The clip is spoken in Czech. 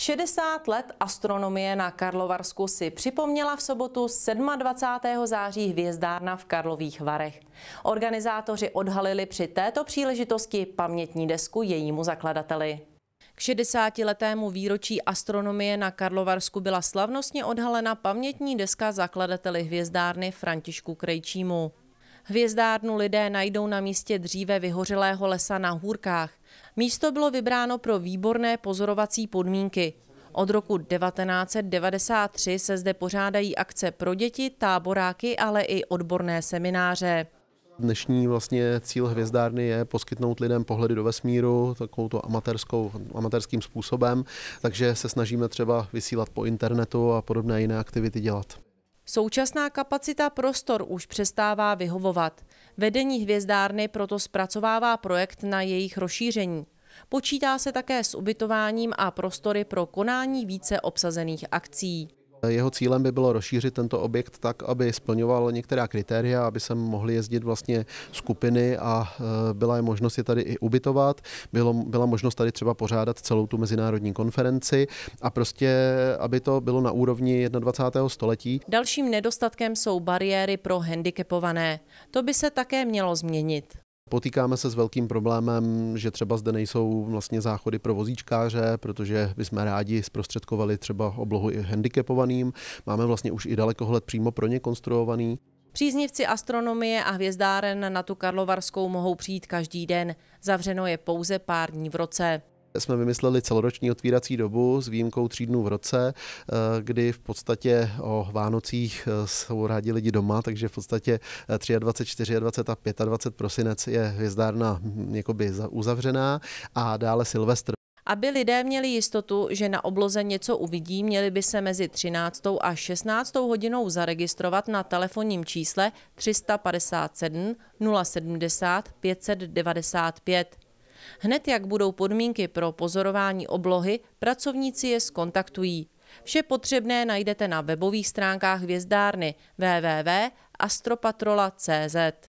60 let astronomie na Karlovarsku si připomněla v sobotu 27. září hvězdárna v Karlových Varech. Organizátoři odhalili při této příležitosti pamětní desku jejímu zakladateli. K 60-letému výročí astronomie na Karlovarsku byla slavnostně odhalena pamětní deska zakladateli hvězdárny Františku Krejčímu. Hvězdárnu lidé najdou na místě dříve vyhořelého lesa na Hůrkách. Místo bylo vybráno pro výborné pozorovací podmínky. Od roku 1993 se zde pořádají akce pro děti, táboráky, ale i odborné semináře. Dnešní vlastně cíl hvězdárny je poskytnout lidem pohledy do vesmíru takovou to amatérskou, amatérským způsobem, takže se snažíme třeba vysílat po internetu a podobné jiné aktivity dělat. Současná kapacita prostor už přestává vyhovovat. Vedení hvězdárny proto zpracovává projekt na jejich rozšíření. Počítá se také s ubytováním a prostory pro konání více obsazených akcí. Jeho cílem by bylo rozšířit tento objekt tak, aby splňoval některá kritéria, aby se mohly jezdit vlastně skupiny a e, byla je možnost je tady i ubytovat. Bylo, byla možnost tady třeba pořádat celou tu mezinárodní konferenci a prostě, aby to bylo na úrovni 21. století. Dalším nedostatkem jsou bariéry pro handicapované. To by se také mělo změnit. Potýkáme se s velkým problémem, že třeba zde nejsou vlastně záchody pro vozíčkáře, protože bychom rádi zprostředkovali třeba oblohu i handicapovaným. Máme vlastně už i dalekohled přímo pro ně konstruovaný. Příznivci astronomie a hvězdáren na tu Karlovarskou mohou přijít každý den. Zavřeno je pouze pár dní v roce jsme vymysleli celoroční otvírací dobu s výjimkou tří dnů v roce, eh, kdy v podstatě o Vánocích eh, jsou rádi lidi doma, takže v podstatě 23, eh, 24 a 25 prosinec je hvězdárna hm, jakoby uzavřená a dále Silvestr. Aby lidé měli jistotu, že na obloze něco uvidí, měli by se mezi 13. a 16. hodinou zaregistrovat na telefonním čísle 357 070 595. Hned jak budou podmínky pro pozorování oblohy, pracovníci je skontaktují. Vše potřebné najdete na webových stránkách hvězdárny www.astropatrola.cz.